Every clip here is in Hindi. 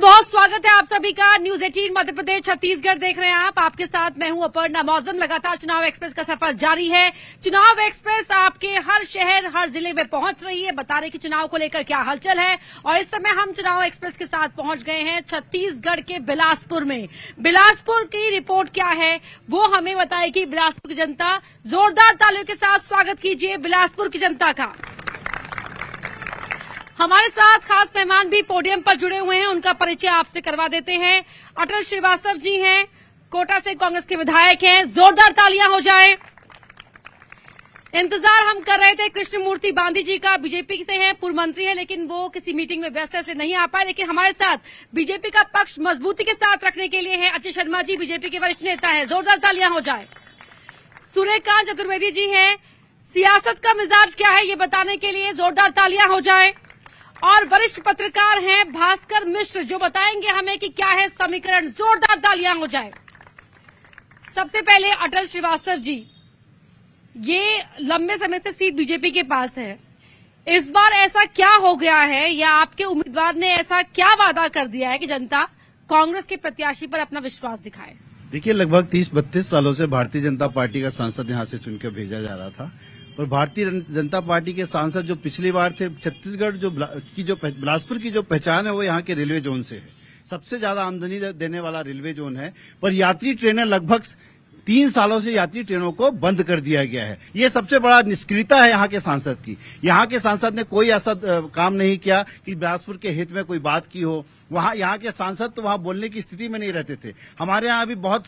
बहुत स्वागत है आप सभी का न्यूज 18 मध्य प्रदेश छत्तीसगढ़ देख रहे हैं आप आपके साथ मैं हूं अपर्णा मौजन लगातार चुनाव एक्सप्रेस का सफर जारी है चुनाव एक्सप्रेस आपके हर शहर हर जिले में पहुंच रही है बता रहे कि चुनाव को लेकर क्या हलचल है और इस समय हम चुनाव एक्सप्रेस के साथ पहुंच गए हैं छत्तीसगढ़ के बिलासपुर में बिलासपुर की रिपोर्ट क्या है वो हमें बताएगी बिलासपुर की जनता जोरदार तालियों के साथ स्वागत कीजिए बिलासपुर की जनता का हमारे साथ खास मेहमान भी पोडियम पर जुड़े हुए हैं उनका परिचय आपसे करवा देते हैं अटल श्रीवास्तव जी हैं कोटा से कांग्रेस के विधायक हैं जोरदार तालियां हो जाए इंतजार हम कर रहे थे कृष्णमूर्ति बांधी जी का बीजेपी से हैं पूर्व मंत्री हैं लेकिन वो किसी मीटिंग में व्यस्त से नहीं आ पाए लेकिन हमारे साथ बीजेपी का पक्ष मजबूती के साथ रखने के लिए हैं अजय शर्मा जी बीजेपी के वरिष्ठ नेता हैं जोरदार तालियां हो जाए सूर्यकांत चतुर्वेदी जी हैं सियासत का मिजाज क्या है ये बताने के लिए जोरदार तालियां हो जाए और वरिष्ठ पत्रकार हैं भास्कर मिश्र जो बताएंगे हमें कि क्या है समीकरण जोरदार तालियां हो जाए सबसे पहले अटल श्रीवास्तव जी ये लंबे समय से सीट बीजेपी के पास है इस बार ऐसा क्या हो गया है या आपके उम्मीदवार ने ऐसा क्या वादा कर दिया है कि जनता कांग्रेस के प्रत्याशी पर अपना विश्वास दिखाए देखिए लगभग तीस बत्तीस सालों से भारतीय जनता पार्टी का सांसद यहाँ से चुनकर भेजा जा रहा था और भारतीय जनता पार्टी के सांसद जो पिछली बार थे छत्तीसगढ़ जो की जो बिलासपुर की जो पहचान है वो यहाँ के रेलवे जोन से है सबसे ज्यादा आमदनी देने वाला रेलवे जोन है पर यात्री ट्रेनें लगभग तीन सालों से यात्री ट्रेनों को बंद कर दिया गया है ये सबसे बड़ा निष्क्रियता है यहाँ के सांसद की यहाँ के सांसद ने कोई ऐसा काम नहीं किया कि बिलासपुर के हित में कोई बात की हो वहाँ यहाँ के सांसद तो वहाँ बोलने की स्थिति में नहीं रहते थे हमारे यहाँ अभी बहुत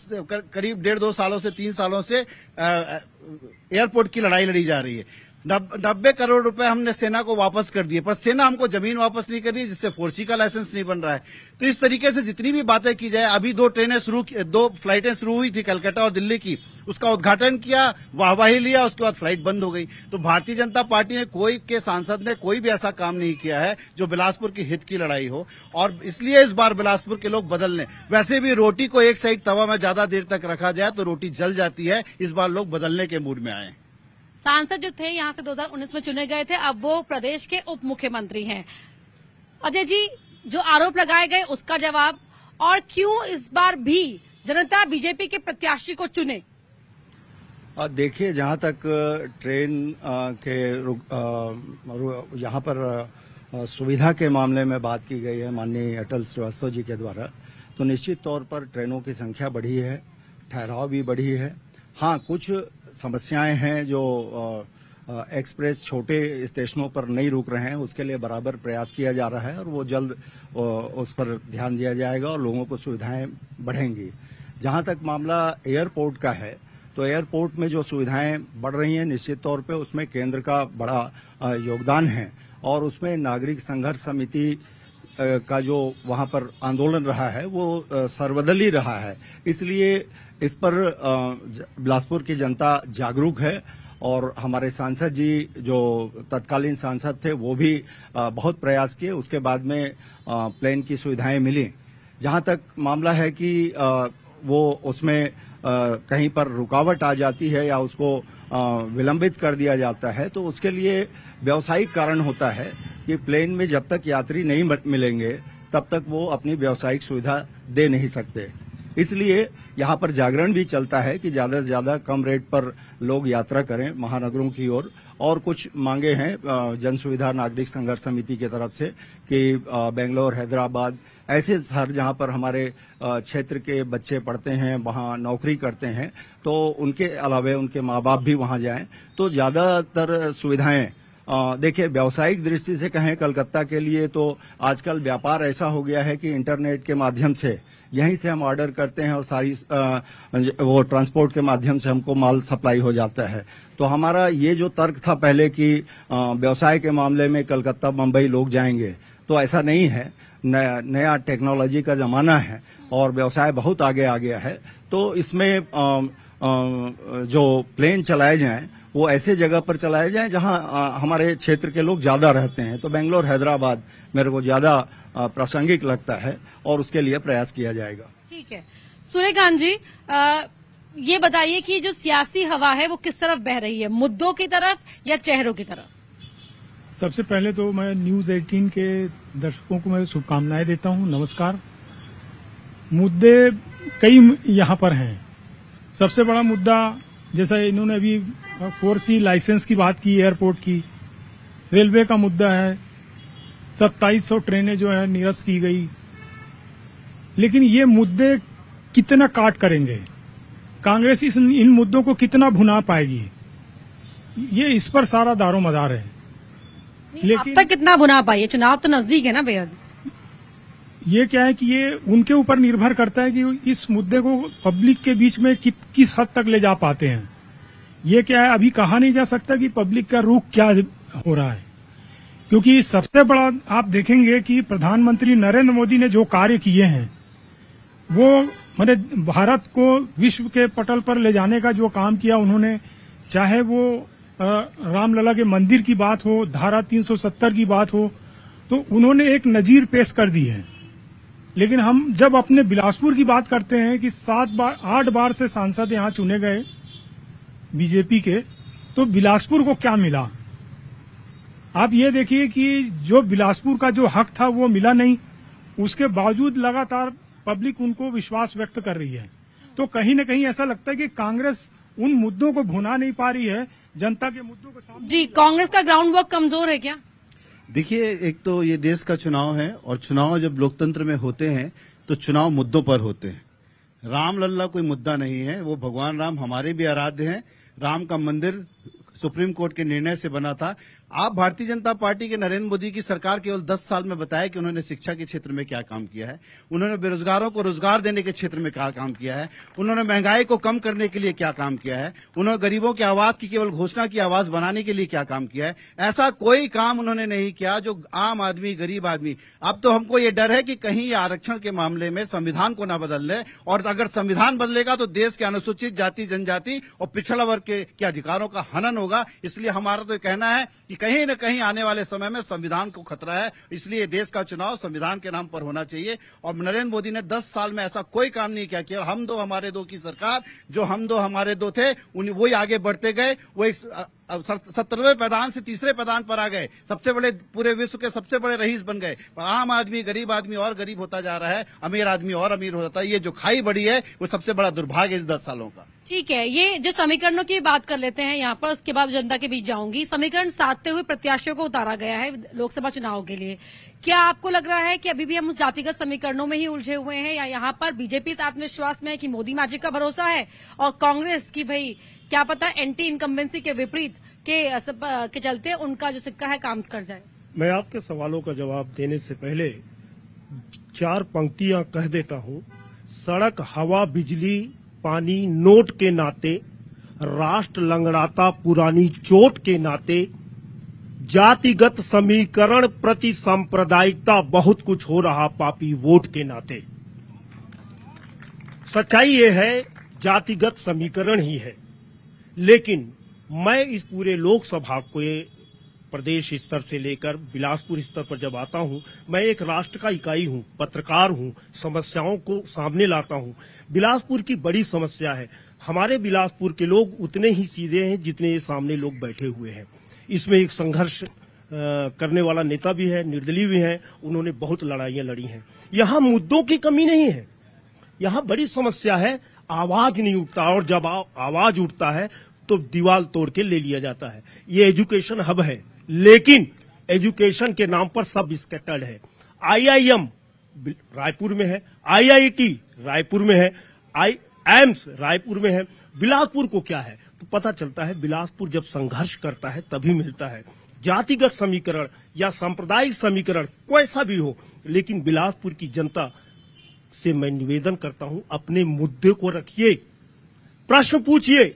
करीब डेढ़ दो सालों से तीन सालों से एयरपोर्ट की लड़ाई लड़ी जा रही है नब्बे करोड़ रुपए हमने सेना को वापस कर दिए पर सेना हमको जमीन वापस नहीं कर रही जिससे फोर्सी का लाइसेंस नहीं बन रहा है तो इस तरीके से जितनी भी बातें की जाए अभी दो ट्रेनें शुरू दो फ्लाइटें शुरू हुई थी कलकत्ता और दिल्ली की उसका उद्घाटन किया वाहवाही लिया उसके बाद फ्लाइट बंद हो गई तो भारतीय जनता पार्टी ने कोई के सांसद ने कोई भी ऐसा काम नहीं किया है जो बिलासपुर की हित की लड़ाई हो और इसलिए इस बार बिलासपुर के लोग बदल लें वैसे भी रोटी को एक साइड तवा में ज्यादा देर तक रखा जाए तो रोटी जल जाती है इस बार लोग बदलने के मूड में आए सांसद जो थे यहाँ से 2019 में चुने गए थे अब वो प्रदेश के उप मुख्यमंत्री हैं अजय जी जो आरोप लगाए गए उसका जवाब और क्यों इस बार भी जनता बीजेपी के प्रत्याशी को चुने देखिए जहां तक ट्रेन के यहाँ पर सुविधा के मामले में बात की गई है माननीय अटल श्रीवास्तव जी के द्वारा तो निश्चित तौर पर ट्रेनों की संख्या बढ़ी है ठहराव भी बढ़ी है हाँ कुछ समस्याएं हैं जो एक्सप्रेस छोटे स्टेशनों पर नहीं रुक रहे हैं उसके लिए बराबर प्रयास किया जा रहा है और वो जल्द उस पर ध्यान दिया जाएगा और लोगों को सुविधाएं बढ़ेंगी जहां तक मामला एयरपोर्ट का है तो एयरपोर्ट में जो सुविधाएं बढ़ रही हैं निश्चित तौर पे उसमें केंद्र का बड़ा योगदान है और उसमें नागरिक संघर्ष समिति का जो वहां पर आंदोलन रहा है वो सर्वदलीय रहा है इसलिए इस पर बिलासपुर की जनता जागरूक है और हमारे सांसद जी जो तत्कालीन सांसद थे वो भी बहुत प्रयास किए उसके बाद में प्लेन की सुविधाएं मिली जहां तक मामला है कि वो उसमें कहीं पर रुकावट आ जाती है या उसको विलंबित कर दिया जाता है तो उसके लिए व्यावसायिक कारण होता है कि प्लेन में जब तक यात्री नहीं मिलेंगे तब तक वो अपनी व्यावसायिक सुविधा दे नहीं सकते इसलिए यहाँ पर जागरण भी चलता है कि ज्यादा से ज्यादा कम रेट पर लोग यात्रा करें महानगरों की ओर और, और कुछ मांगे हैं जन सुविधा नागरिक संघर्ष समिति की तरफ से कि बेंगलोर हैदराबाद ऐसे शहर जहां पर हमारे क्षेत्र के बच्चे पढ़ते हैं वहां नौकरी करते हैं तो उनके अलावे उनके माँ बाप भी वहां जाएं तो ज्यादातर सुविधाएं देखिए व्यावसायिक दृष्टि से कहें कलकत्ता के लिए तो आजकल व्यापार ऐसा हो गया है कि इंटरनेट के माध्यम से यहीं से हम ऑर्डर करते हैं और सारी आ, वो ट्रांसपोर्ट के माध्यम से हमको माल सप्लाई हो जाता है तो हमारा ये जो तर्क था पहले कि व्यवसाय के मामले में कलकत्ता मुंबई लोग जाएंगे तो ऐसा नहीं है नया, नया टेक्नोलॉजी का जमाना है और व्यवसाय बहुत आगे आ गया है तो इसमें आ, आ, जो प्लेन चलाए जाएं वो ऐसे जगह पर चलाए जाएं जहां हमारे क्षेत्र के लोग ज्यादा रहते हैं तो बेंगलोर हैदराबाद मेरे को ज्यादा प्रासंगिक लगता है और उसके लिए प्रयास किया जाएगा ठीक है सूर्यकांत जी आ, ये बताइए कि जो सियासी हवा है वो किस तरफ बह रही है मुद्दों की तरफ या चेहरों की तरफ सबसे पहले तो मैं न्यूज 18 के दर्शकों को मैं शुभकामनाएं देता हूं नमस्कार मुद्दे कई यहाँ पर हैं सबसे बड़ा मुद्दा जैसा इन्होंने अभी फोर सी लाइसेंस की बात की एयरपोर्ट की रेलवे का मुद्दा है सत्ताईस सौ ट्रेनें जो है निरस्त की गई लेकिन ये मुद्दे कितना काट करेंगे कांग्रेस इन मुद्दों को कितना भुना पाएगी ये इस पर सारा दारो मदार है लेकिन अब तक कितना भुना पाइए चुनाव तो नजदीक है ना बेहद ये क्या है कि ये उनके ऊपर निर्भर करता है कि इस मुद्दे को पब्लिक के बीच में कि, किस हद तक ले जा पाते हैं ये क्या है अभी कहा नहीं जा सकता कि पब्लिक का रुख क्या हो रहा है क्योंकि सबसे बड़ा आप देखेंगे कि प्रधानमंत्री नरेंद्र मोदी ने जो कार्य किए हैं वो मैंने भारत को विश्व के पटल पर ले जाने का जो काम किया उन्होंने चाहे वो रामलला के मंदिर की बात हो धारा 370 की बात हो तो उन्होंने एक नजीर पेश कर दी है लेकिन हम जब अपने बिलासपुर की बात करते हैं कि सात बार आठ बार से सांसद यहां चुने गए बीजेपी के तो बिलासपुर को क्या मिला आप ये देखिए कि जो बिलासपुर का जो हक था वो मिला नहीं उसके बावजूद लगातार पब्लिक उनको विश्वास व्यक्त कर रही है तो कहीं न कहीं ऐसा लगता है कि कांग्रेस उन मुद्दों को भुना नहीं पा रही है जनता के मुद्दों को सामने जी कांग्रेस का ग्राउंड वर्क कमजोर है क्या देखिए एक तो ये देश का चुनाव है और चुनाव जब लोकतंत्र में होते हैं तो चुनाव मुद्दों पर होते हैं राम कोई मुद्दा नहीं है वो भगवान राम हमारे भी आराध्य हैं राम का मंदिर सुप्रीम कोर्ट के निर्णय से बना था आप भारतीय जनता पार्टी के नरेंद्र मोदी की सरकार केवल 10 साल में बताया कि उन्होंने शिक्षा के क्षेत्र में क्या काम किया है उन्होंने बेरोजगारों को रोजगार देने के क्षेत्र में क्या काम किया है उन्होंने महंगाई को कम करने के लिए क्या काम किया है उन्होंने गरीबों की आवाज की केवल घोषणा की आवाज बनाने के लिए क्या काम किया है ऐसा कोई काम उन्होंने नहीं किया जो आम आदमी गरीब आदमी अब तो हमको ये डर है कि कहीं आरक्षण के मामले में संविधान को ना बदल ले और अगर संविधान बदलेगा तो देश के अनुसूचित जाति जनजाति और पिछड़ा वर्ग के अधिकारों का हनन होगा इसलिए हमारा तो कहना है कि कहीं न कहीं आने वाले समय में संविधान को खतरा है इसलिए देश का चुनाव संविधान के नाम पर होना चाहिए और नरेंद्र मोदी ने दस साल में ऐसा कोई काम नहीं किया केवल हम दो हमारे दो की सरकार जो हम दो हमारे दो थे वही आगे बढ़ते गए वो एक पैदान से तीसरे पैदान पर आ गए सबसे बड़े पूरे विश्व के सबसे बड़े रईस बन गए पर आम आदमी गरीब आदमी और गरीब होता जा रहा है अमीर आदमी और अमीर होता है ये जो खाई बड़ी है वो सबसे बड़ा दुर्भाग्य इस दस सालों का ठीक है ये जो समीकरणों की बात कर लेते हैं यहाँ पर उसके बाद जनता के बीच जाऊंगी समीकरण साधते हुए प्रत्याशियों को उतारा गया है लोकसभा चुनाव के लिए क्या आपको लग रहा है कि अभी भी हम उस जातिगत समीकरणों में ही उलझे हुए हैं या यहाँ पर बीजेपी इस आत्मविश्वास में है कि मोदी माजिक का भरोसा है और कांग्रेस की भाई क्या पता एंटी इनकम्बेंसी के विपरीत के के चलते उनका जो सिक्का है काम कर जाए मैं आपके सवालों का जवाब देने से पहले चार पंक्तियां कह देता हूँ सड़क हवा बिजली पानी नोट के नाते राष्ट्र लंगड़ाता पुरानी चोट के नाते जातिगत समीकरण प्रति सांप्रदायिकता बहुत कुछ हो रहा पापी वोट के नाते सच्चाई ये है जातिगत समीकरण ही है लेकिन मैं इस पूरे लोकसभा के प्रदेश स्तर से लेकर बिलासपुर स्तर पर जब आता हूं मैं एक राष्ट्र का इकाई हूं पत्रकार हूं समस्याओं को सामने लाता हूं बिलासपुर की बड़ी समस्या है हमारे बिलासपुर के लोग उतने ही सीधे हैं जितने ये सामने लोग बैठे हुए हैं इसमें एक संघर्ष करने वाला नेता भी है निर्दलीय भी है उन्होंने बहुत लड़ाइयां लड़ी हैं यहां मुद्दों की कमी नहीं है यहां बड़ी समस्या है आवाज नहीं उठता और जब आवाज उठता है तो दीवार तोड़ के ले लिया जाता है ये एजुकेशन हब है लेकिन एजुकेशन के नाम पर सब स्केटर्ड है आईआईएम रायपुर में है आईआईटी रायपुर में है आई एम्स रायपुर में है बिलासपुर को क्या है तो पता चलता है बिलासपुर जब संघर्ष करता है तभी मिलता है जातिगत समीकरण या सांप्रदायिक समीकरण कैसा भी हो लेकिन बिलासपुर की जनता से मैं निवेदन करता हूं अपने मुद्दे को रखिए प्रश्न पूछिए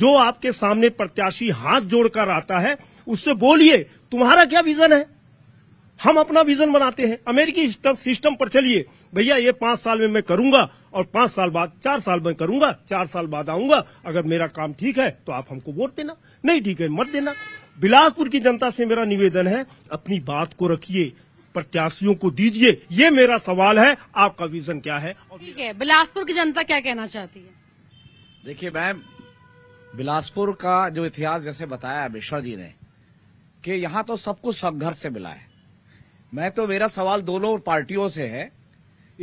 जो आपके सामने प्रत्याशी हाथ जोड़कर आता है उससे बोलिए तुम्हारा क्या विजन है हम अपना विजन बनाते हैं अमेरिकी सिस्टम पर चलिए भैया ये पांच साल में मैं करूंगा और पांच साल बाद चार साल में करूंगा चार साल बाद आऊंगा अगर मेरा काम ठीक है तो आप हमको वोट देना नहीं ठीक है मत देना बिलासपुर की जनता से मेरा निवेदन है अपनी बात को रखिए प्रत्याशियों को दीजिए ये मेरा सवाल है आपका विजन क्या है ठीक है बिलासपुर की जनता क्या कहना चाहती है देखिए मैम बिलासपुर का जो इतिहास जैसे बताया मिश्रा जी ने कि यहां तो सब कुछ सब घर से मिला है मैं तो मेरा सवाल दोनों पार्टियों से है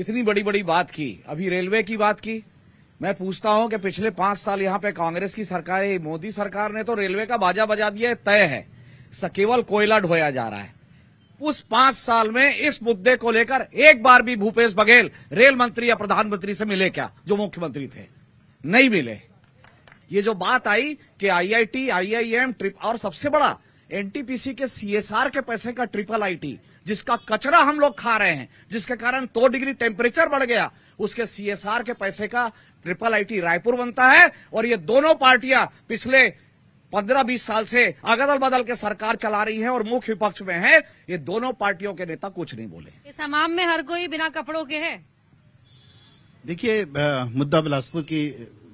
इतनी बड़ी बड़ी बात की अभी रेलवे की बात की मैं पूछता हूं कि पिछले पांच साल यहां पे कांग्रेस की सरकार है मोदी सरकार ने तो रेलवे का बाजा बजा दिया तय है सकेवल कोयला ढोया जा रहा है उस पांच साल में इस मुद्दे को लेकर एक बार भी भूपेश बघेल रेल मंत्री या प्रधानमंत्री से मिले क्या जो मुख्यमंत्री थे नहीं मिले ये जो बात आई कि आईआईटी आईआईएम ट्रिप और सबसे बड़ा एनटीपीसी के सीएसआर के पैसे का ट्रिपल आईटी जिसका कचरा हम लोग खा रहे हैं जिसके कारण दो तो डिग्री टेम्परेचर बढ़ गया उसके सीएसआर के पैसे का ट्रिपल आईटी रायपुर बनता है और ये दोनों पार्टियां पिछले पंद्रह बीस साल से अगल बदल के सरकार चला रही है और मुख्य विपक्ष में है ये दोनों पार्टियों के नेता कुछ नहीं बोले इस हमाम में हर कोई बिना कपड़ों के है देखिए मुद्दा बिलासपुर की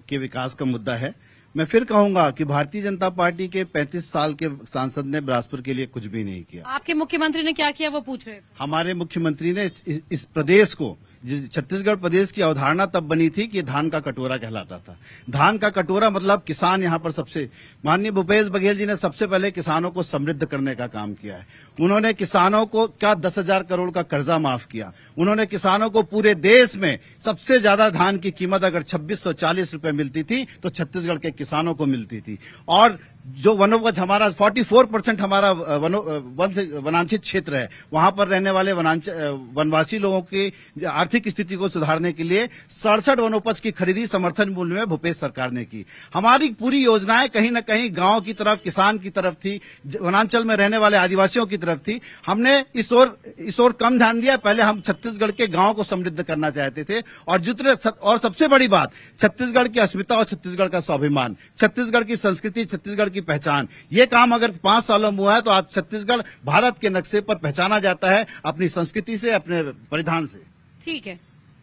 के विकास का मुद्दा है मैं फिर कहूंगा कि भारतीय जनता पार्टी के 35 साल के सांसद ने बिलासपुर के लिए कुछ भी नहीं किया आपके मुख्यमंत्री ने क्या किया वो पूछ रहे थे हमारे मुख्यमंत्री ने इस, इस प्रदेश को छत्तीसगढ़ प्रदेश की अवधारणा तब बनी थी कि धान का कटोरा कहलाता था धान का कटोरा मतलब किसान यहाँ पर सबसे माननीय भूपेश बघेल जी ने सबसे पहले किसानों को समृद्ध करने का काम किया है उन्होंने किसानों को क्या दस हजार करोड़ का कर्जा माफ किया उन्होंने किसानों को पूरे देश में सबसे ज्यादा धान की कीमत अगर छब्बीस सौ चालीस मिलती थी तो छत्तीसगढ़ के किसानों को मिलती थी और जो वनोपज हमारा 44 परसेंट हमारा वन से वनांचित क्षेत्र है वहां पर रहने वाले वनवासी लोगों की आर्थिक स्थिति को सुधारने के लिए सड़सठ वनोपज की खरीदी समर्थन मूल्य में भूपेश सरकार ने की हमारी पूरी योजनाएं कहीं न कहीं गांव की तरफ किसान की तरफ थी वनांचल में रहने वाले आदिवासियों की तरफ थी हमने इस ओर इस ओर कम ध्यान दिया पहले हम छत्तीसगढ़ के गांव को समृद्ध करना चाहते थे और जितने और सबसे बड़ी बात छत्तीसगढ़ की अस्मिता और छत्तीसगढ़ का स्वाभिमान छत्तीसगढ़ की संस्कृति छत्तीसगढ़ की पहचान ये काम अगर पांच सालों में हुआ है तो आज छत्तीसगढ़ भारत के नक्शे पर पहचाना जाता है अपनी संस्कृति से अपने परिधान से ठीक है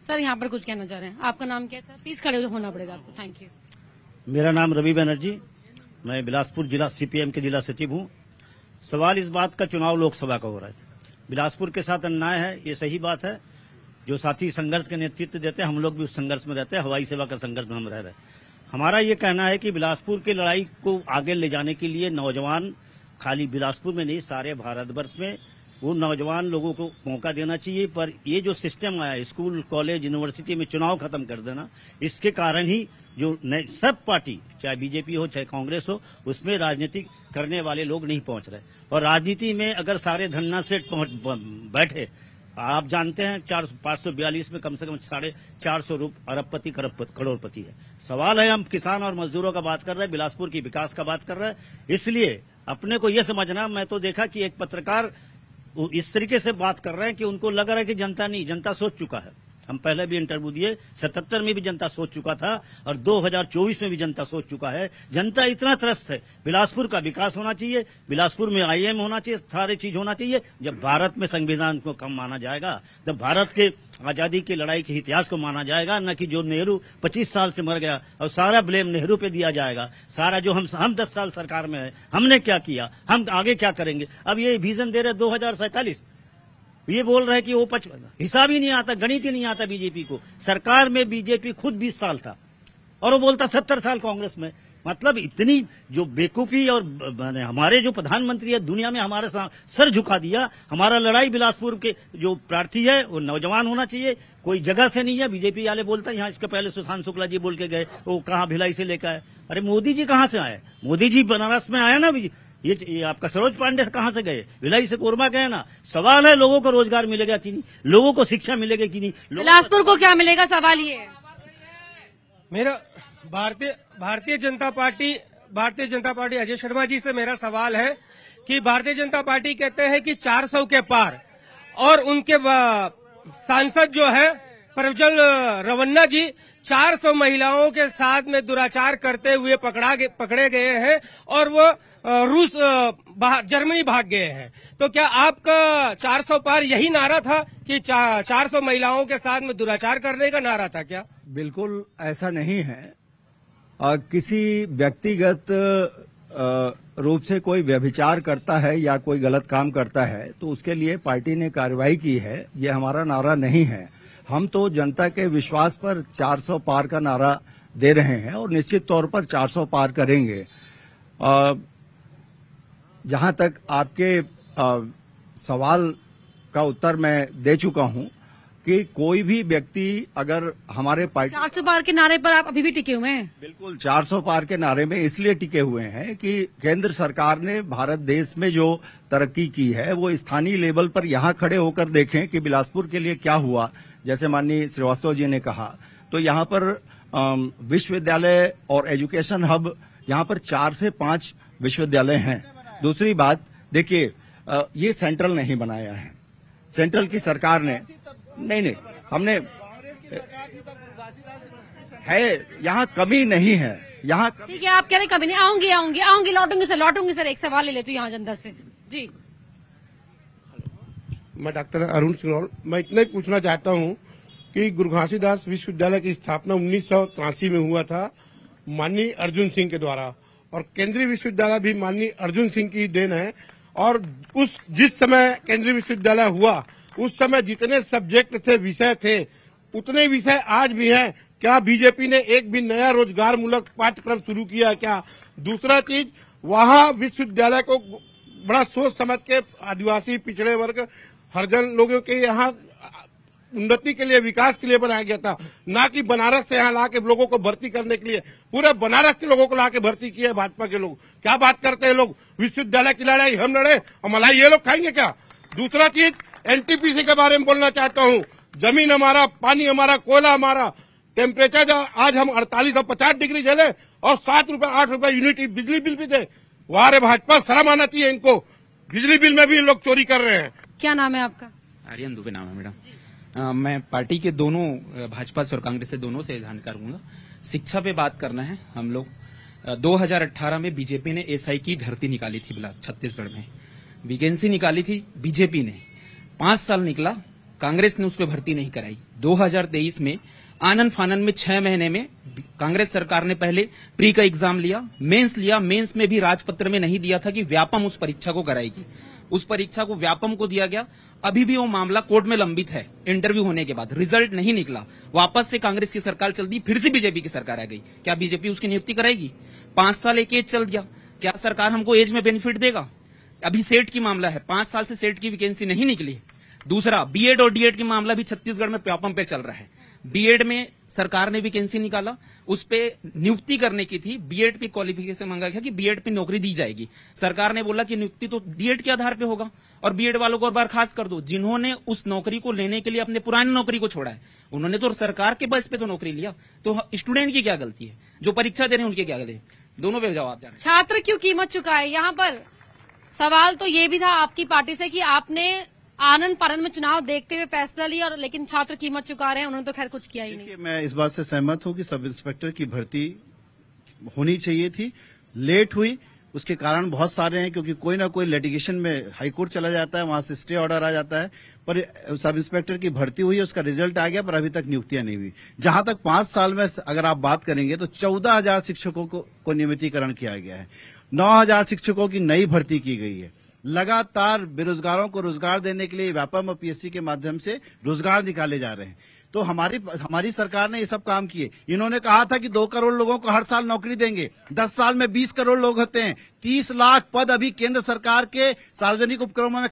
सर यहाँ पर कुछ कहना चाह रहे हैं आपका नाम क्या है सर प्लीज खड़े होना पड़ेगा आपको थैंक यू मेरा नाम रवि बनर्जी मैं बिलासपुर जिला सीपीएम के जिला सचिव हूँ सवाल इस बात का चुनाव लोकसभा का हो रहा है बिलासपुर के साथ अन्याय है ये सही बात है जो साथी संघर्ष के नेतृत्व देते हैं हम लोग भी उस संघर्ष में रहते हैं हवाई सेवा का संघर्ष में हम रह रहे हैं हमारा ये कहना है कि बिलासपुर की लड़ाई को आगे ले जाने के लिए नौजवान खाली बिलासपुर में नहीं सारे भारतवर्ष में वो नौजवान लोगों को मौका देना चाहिए पर ये जो सिस्टम आया स्कूल कॉलेज यूनिवर्सिटी में चुनाव खत्म कर देना इसके कारण ही जो सब पार्टी चाहे बीजेपी हो चाहे कांग्रेस हो उसमें राजनीति करने वाले लोग नहीं पहुंच रहे और राजनीति में अगर सारे धन्ना से बैठे आप जानते हैं चार पांच सौ बयालीस में कम से कम साढ़े चार सौ अरबपति करोड़पति है सवाल है हम किसान और मजदूरों का बात कर रहे हैं बिलासपुर की विकास का बात कर रहे हैं इसलिए अपने को यह समझना मैं तो देखा कि एक पत्रकार इस तरीके से बात कर रहे हैं कि उनको लग रहा है कि जनता नहीं जनता सोच चुका है हम पहले भी इंटरव्यू दिए सतहत्तर में भी जनता सोच चुका था और 2024 में भी जनता सोच चुका है जनता इतना त्रस्त है बिलासपुर का विकास होना चाहिए बिलासपुर में आईएम होना चाहिए सारे चीज होना चाहिए जब भारत में संविधान को कम माना जाएगा जब भारत के आजादी की लड़ाई के इतिहास को माना जाएगा न कि जो नेहरू 25 साल से मर गया और सारा ब्लेम नेहरू पे दिया जाएगा सारा जो हम हम 10 साल सरकार में है हमने क्या किया हम आगे क्या करेंगे अब ये विजन दे रहे दो हजार ये बोल रहे कि वो पचपन हिसाब ही नहीं आता गणित ही नहीं आता बीजेपी को सरकार में बीजेपी खुद बीस साल था और वो बोलता सत्तर साल कांग्रेस में मतलब इतनी जो बेकूफी और हमारे जो प्रधानमंत्री है दुनिया में हमारे सर झुका दिया हमारा लड़ाई बिलासपुर के जो प्रार्थी है वो नौजवान होना चाहिए कोई जगह से नहीं है बीजेपी वाले बोलता है यहाँ इसके पहले सुशांत शुक्ला जी बोल के गए वो कहा भिलाई से लेकर आए अरे मोदी जी कहाँ से आए मोदी जी बनारस में आया ना ये, ये आपका सरोज पांडे कहां से गए विलाई से कोरमा गए ना सवाल है लोगों को रोजगार मिलेगा कि नहीं लोगों को शिक्षा मिलेगी कि नहीं बिलासपुर को क्या मिलेगा सवाल ये मेरा भारतीय भारतीय जनता पार्टी भारतीय जनता पार्टी अजय शर्मा जी से मेरा सवाल है कि भारतीय जनता पार्टी कहते हैं कि 400 के पार और उनके सांसद जो है प्रज्वल रवन्ना जी 400 महिलाओं के साथ में दुराचार करते हुए पकड़ा गे, पकड़े गए हैं और वो रूस भा, जर्मनी भाग गए हैं तो क्या आपका 400 पार यही नारा था कि 400 महिलाओं के साथ में दुराचार करने का नारा था क्या बिल्कुल ऐसा नहीं है आ, किसी व्यक्तिगत रूप से कोई व्यभिचार करता है या कोई गलत काम करता है तो उसके लिए पार्टी ने कार्रवाई की है ये हमारा नारा नहीं है हम तो जनता के विश्वास पर 400 पार का नारा दे रहे हैं और निश्चित तौर पर 400 पार करेंगे जहां तक आपके आ, सवाल का उत्तर मैं दे चुका हूं कि कोई भी व्यक्ति अगर हमारे पार्टी चार सौ पार के नारे पर आप अभी भी टिके हुए हैं बिल्कुल चार सौ पार के नारे में इसलिए टिके हुए हैं कि केंद्र सरकार ने भारत देश में जो तरक्की की है वो स्थानीय लेवल पर यहाँ खड़े होकर देखें कि बिलासपुर के लिए क्या हुआ जैसे माननीय श्रीवास्तव जी ने कहा तो यहाँ पर विश्वविद्यालय और एजुकेशन हब यहाँ पर चार से पांच विश्वविद्यालय हैं दूसरी बात देखिए ये सेंट्रल नहीं बनाया है सेंट्रल की सरकार ने नहीं नहीं हमने है यहाँ कमी नहीं है यहाँ ठीक है आप कह रहे कभी नहीं आऊंगी आऊंगी आऊंगी लौटूंगी सर लौटूंगी सर एक सवाल ले लेती हूँ यहाँ जनता से जी मैं डॉक्टर अरुण सिंह मैं इतना ही पूछना चाहता हूँ कि गुरु घासीदास विश्वविद्यालय की स्थापना उन्नीस में हुआ था माननीय अर्जुन सिंह के द्वारा और केंद्रीय विश्वविद्यालय भी माननीय अर्जुन सिंह की देन है और उस जिस समय केंद्रीय विश्वविद्यालय हुआ उस समय जितने सब्जेक्ट थे विषय थे उतने विषय आज भी हैं क्या बीजेपी ने एक भी नया रोजगार मूलक पाठ्यक्रम शुरू किया क्या दूसरा चीज वहां विश्वविद्यालय को बड़ा सोच समझ के आदिवासी पिछड़े वर्ग हरजन लोगों के यहाँ उन्नति के लिए विकास के लिए बनाया गया था ना कि बनारस से यहाँ लाके लोगों को भर्ती करने के लिए पूरे बनारस के लोगों को लाके भर्ती किया भाजपा के लोग क्या बात करते हैं लोग विश्वविद्यालय की लड़ाई हम लड़े और मलाई ये लोग खाएंगे क्या दूसरा चीज एनटीपीसी के बारे में बोलना चाहता हूँ जमीन हमारा पानी हमारा कोयला हमारा टेम्परेचर आज हम अड़तालीस और पचास डिग्री झेले और सात रूपये आठ रूपये यूनिट बिजली बिल भी दे वहां भाजपा शर्म आना चाहिए इनको बिजली बिल में भी लोग चोरी कर रहे हैं क्या नाम है आपका आर्यन दुबे नाम है मैडम मैं पार्टी के दोनों भाजपा से और कांग्रेस से दोनों से जानकार हूँ शिक्षा पे बात करना है हम लोग 2018 में बीजेपी ने एसआई की भर्ती निकाली थी छत्तीसगढ़ में वीकेंसी निकाली थी बीजेपी ने पांच साल निकला कांग्रेस ने उस पर भर्ती नहीं कराई 2023 में आनंद फानन में छह महीने में कांग्रेस सरकार ने पहले प्री का एग्जाम लिया मेंस लिया मेंस में भी राजपत्र में नहीं दिया था कि व्यापम उस परीक्षा को कराएगी उस परीक्षा को व्यापम को दिया गया अभी भी वो मामला कोर्ट में लंबित है इंटरव्यू होने के बाद रिजल्ट नहीं निकला वापस से कांग्रेस की सरकार चल दी फिर से बीजेपी की सरकार आ गई क्या बीजेपी उसकी नियुक्ति कराएगी पांच साल एक एज चल गया क्या सरकार हमको एज में बेनिफिट देगा अभी सेट की मामला है पांच साल से सेट की वैकेंसी नहीं निकली दूसरा बीएड और डीएड की मामला भी छत्तीसगढ़ में प्यापम पे चल रहा है बीएड में सरकार ने वैकेंसी निकाला उस पर नियुक्ति करने की थी बीएड पे क्वालिफिकेशन मांगा गया कि बीएड पे नौकरी दी जाएगी सरकार ने बोला कि नियुक्ति तो डीएड के आधार पे होगा और बीएड वालों को और बार खास कर दो जिन्होंने उस नौकरी को लेने के लिए अपने पुरानी नौकरी को छोड़ा है उन्होंने तो सरकार के बस पे तो नौकरी लिया तो स्टूडेंट की क्या गलती है जो परीक्षा दे रहे हैं उनकी क्या गलती है दोनों पे जवाब जाना छात्र क्यों कीमत चुका है यहाँ पर सवाल तो ये भी था आपकी पार्टी से कि आपने आनंद पारन में चुनाव देखते हुए फैसला लिया और लेकिन छात्र कीमत चुका रहे हैं उन्होंने तो खैर कुछ किया ही नहीं मैं इस बात से सहमत हूँ कि सब इंस्पेक्टर की भर्ती होनी चाहिए थी लेट हुई उसके कारण बहुत सारे हैं क्योंकि कोई ना कोई लिटिगेशन में हाईकोर्ट चला जाता है वहां से स्टे ऑर्डर आ जाता है पर सब इंस्पेक्टर की भर्ती हुई उसका रिजल्ट आ गया पर अभी तक नियुक्तियां नहीं हुई जहां तक पांच साल में अगर आप बात करेंगे तो चौदह हजार शिक्षकों को, को नियमितीकरण किया गया है 9000 शिक्षकों की नई भर्ती की गई है लगातार बेरोजगारों को रोजगार देने के लिए व्यापम और पीएससी के माध्यम से रोजगार निकाले जा रहे हैं तो हमारी हमारी सरकार ने ये सब काम किए इन्होंने कहा था कि दो करोड़ लोगों को हर साल नौकरी देंगे दस साल में बीस करोड़ लोग होते हैं तीस लाख पद अभी केंद्र सरकार के सार्वजनिक उपक्रमों में